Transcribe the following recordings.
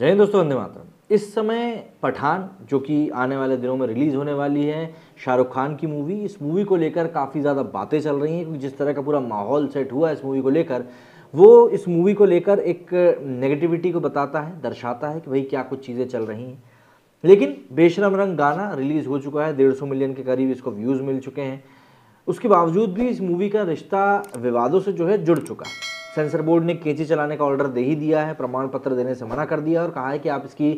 जय दोस्तों वंदे मातरम इस समय पठान जो कि आने वाले दिनों में रिलीज़ होने वाली है शाहरुख खान की मूवी इस मूवी को लेकर काफ़ी ज़्यादा बातें चल रही हैं क्योंकि जिस तरह का पूरा माहौल सेट हुआ है इस मूवी को लेकर वो इस मूवी को लेकर एक नेगेटिविटी को बताता है दर्शाता है कि भाई क्या कुछ चीज़ें चल रही हैं लेकिन बेशरम रंग गाना रिलीज़ हो चुका है डेढ़ सौ मिलियन के करीब इसको व्यूज़ मिल चुके हैं उसके बावजूद भी इस मूवी का रिश्ता विवादों से जो है जुड़ चुका है सेंसर बोर्ड ने केची चलाने का ऑर्डर दे ही दिया है प्रमाण पत्र देने से मना कर दिया और कहा है कि आप इसकी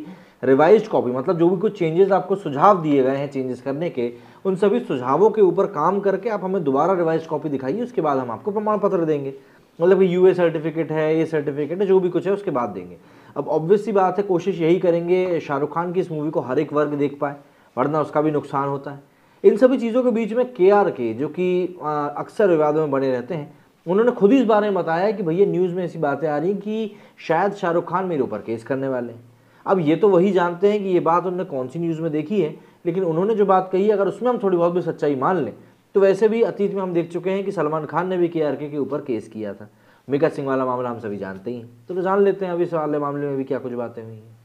रिवाइज कॉपी मतलब जो भी कुछ चेंजेस आपको सुझाव दिए गए हैं चेंजेस करने के उन सभी सुझावों के ऊपर काम करके आप हमें दोबारा रिवाइज कॉपी दिखाइए उसके बाद हम आपको प्रमाण पत्र देंगे मतलब कि ए सर्टिफिकेट है ये सर्टिफिकेट है जो भी कुछ है उसके बाद देंगे अब ऑब्वियसली बात है कोशिश यही करेंगे शाहरुख खान की इस मूवी को हर एक वर्ग देख पाए वरना उसका भी नुकसान होता है इन सभी चीज़ों के बीच में के आर के जो कि अक्सर विवादों में बने रहते हैं उन्होंने खुद ही इस बारे में बताया कि भैया न्यूज़ में ऐसी बातें आ रही कि शायद शाहरुख खान मेरे ऊपर केस करने वाले हैं अब ये तो वही जानते हैं कि ये बात उन्होंने कौन सी न्यूज़ में देखी है लेकिन उन्होंने जो बात कही अगर उसमें हम थोड़ी बहुत भी सच्चाई मान लें तो वैसे भी अतीत में हम देख चुके हैं कि सलमान खान ने भी के आर के ऊपर केस किया था मिका सिंह वाला मामला हम सभी जानते ही तो, तो, जान लेते हैं अभी इस वाले मामले में भी क्या कुछ बातें हुई हैं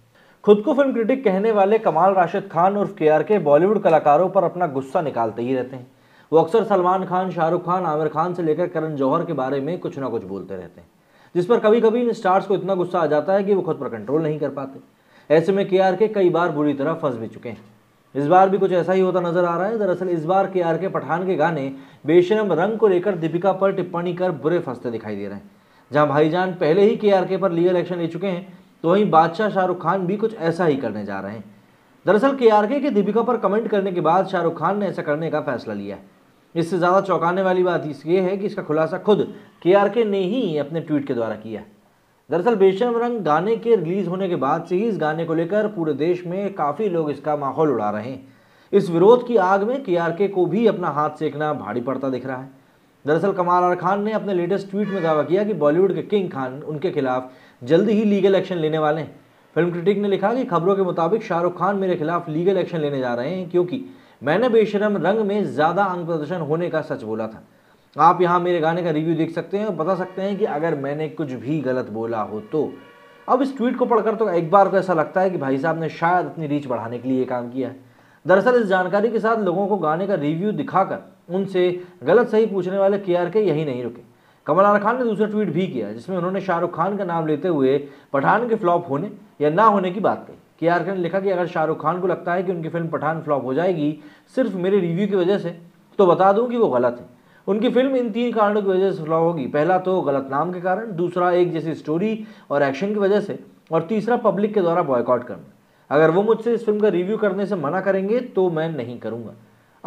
खुद को फिल्म क्रिटिक कहने वाले कमाल राशिद खान और के आर के बॉलीवुड कलाकारों पर अपना गुस्सा निकालते ही रहते हैं वो अक्सर सलमान खान शाहरुख खान आमिर खान से लेकर करण जौहर के बारे में कुछ ना कुछ बोलते रहते हैं जिस पर कभी कभी इन स्टार्स को इतना गुस्सा आ जाता है कि वो खुद पर कंट्रोल नहीं कर पाते ऐसे में के के कई बार बुरी तरह फंस भी चुके हैं इस बार भी कुछ ऐसा ही होता नजर आ रहा है दरअसल इस बार के आर के पठान के गाने बेशरम रंग को लेकर दीपिका पर टिप्पणी कर बुरे फंसते दिखाई दे रहे हैं जहां भाईजान पहले ही के आर के पर लीगल एक्शन ले चुके हैं तो वहीं बादशाह शाहरुख खान भी कुछ ऐसा ही करने जा रहे हैं दरअसल के आर के दीपिका पर कमेंट करने के बाद शाहरुख खान ने ऐसा करने का फैसला लिया है इससे ज़्यादा चौंकाने वाली बात इस ये है कि इसका खुलासा खुद के आर के ने ही अपने ट्वीट के द्वारा किया दरअसल बेशम रंग गाने के रिलीज़ होने के बाद से ही इस गाने को लेकर पूरे देश में काफ़ी लोग इसका माहौल उड़ा रहे हैं इस विरोध की आग में के आर के को भी अपना हाथ सेकना भारी पड़ता दिख रहा है दरअसल कमाल आर खान ने अपने लेटेस्ट ट्वीट में दावा किया कि बॉलीवुड के किंग खान उनके खिलाफ जल्द ही लीगल एक्शन लेने वाले हैं फिल्म क्रिटिक ने लिखा कि खबरों के मुताबिक शाहरुख खान मेरे खिलाफ लीगल एक्शन लेने जा रहे हैं क्योंकि मैंने बेशरम रंग में ज़्यादा अंग प्रदर्शन होने का सच बोला था आप यहाँ मेरे गाने का रिव्यू देख सकते हैं और बता सकते हैं कि अगर मैंने कुछ भी गलत बोला हो तो अब इस ट्वीट को पढ़कर तो एक बार तो ऐसा लगता है कि भाई साहब ने शायद अपनी रीच बढ़ाने के लिए ये काम किया है दरअसल इस जानकारी के साथ लोगों को गाने का रिव्यू दिखाकर उनसे गलत सही पूछने वाले के आर के यही नहीं रुके कमल आर खान ने दूसरा ट्वीट भी किया जिसमें उन्होंने शाहरुख खान का नाम लेते हुए पठान के फ्लॉप होने या ना होने की बात कही के आर ने लिखा कि अगर शाहरुख खान को लगता है कि उनकी फिल्म पठान फ्लॉप हो जाएगी सिर्फ मेरे रिव्यू की वजह से तो बता दूं कि वो गलत है उनकी फिल्म इन तीन कारणों की वजह से फ्लॉप होगी पहला तो गलत नाम के कारण दूसरा एक जैसी स्टोरी और एक्शन की वजह से और तीसरा पब्लिक के द्वारा बॉयकॉट करना अगर वो मुझसे इस फिल्म का रिव्यू करने से मना करेंगे तो मैं नहीं करूँगा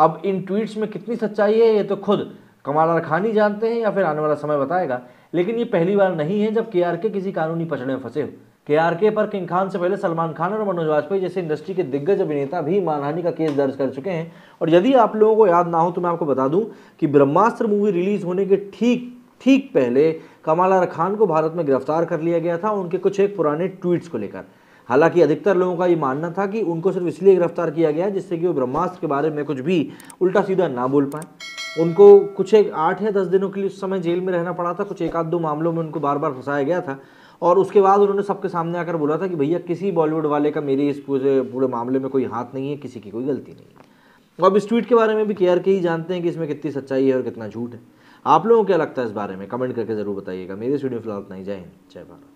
अब इन ट्वीट्स में कितनी सच्चाई है ये तो खुद कमाल और खान ही जानते हैं या फिर आने वाला समय बताएगा लेकिन ये पहली बार नहीं है जब के किसी कानूनी पचड़े में फंसे हो के आर के पर किंग खान से पहले सलमान खान और मनोज वाजपेयी जैसे इंडस्ट्री के दिग्गज अभिनेता भी मानहानि का केस दर्ज कर चुके हैं और यदि आप लोगों को याद ना हो तो मैं आपको बता दूं कि ब्रह्मास्त्र मूवी रिलीज होने के ठीक ठीक पहले कमाल आर खान को भारत में गिरफ्तार कर लिया गया था उनके कुछ एक पुराने ट्वीट्स को लेकर हालांकि अधिकतर लोगों का ये मानना था कि उनको सिर्फ इसलिए गिरफ्तार किया गया जिससे कि वो ब्रह्मास्त्र के बारे में कुछ भी उल्टा सीधा ना बोल पाएँ उनको कुछ एक आठ या दस दिनों के लिए उस समय जेल में रहना पड़ा था कुछ एक आध दो मामलों में उनको बार बार फंसाया गया था और उसके बाद उन्होंने सबके सामने आकर बोला था कि भैया किसी बॉलीवुड वाले का मेरे इस पूरे पूरे मामले में कोई हाथ नहीं है किसी की कोई गलती नहीं है अब इस ट्वीट के बारे में भी केयर के ही जानते हैं कि इसमें कितनी सच्चाई है और कितना झूठ है आप लोगों को क्या लगता है इस बारे में कमेंट करके ज़रूर बताइएगा मेरे स्टूडियो फिलहाल उतना ही जय हिंद जय भारत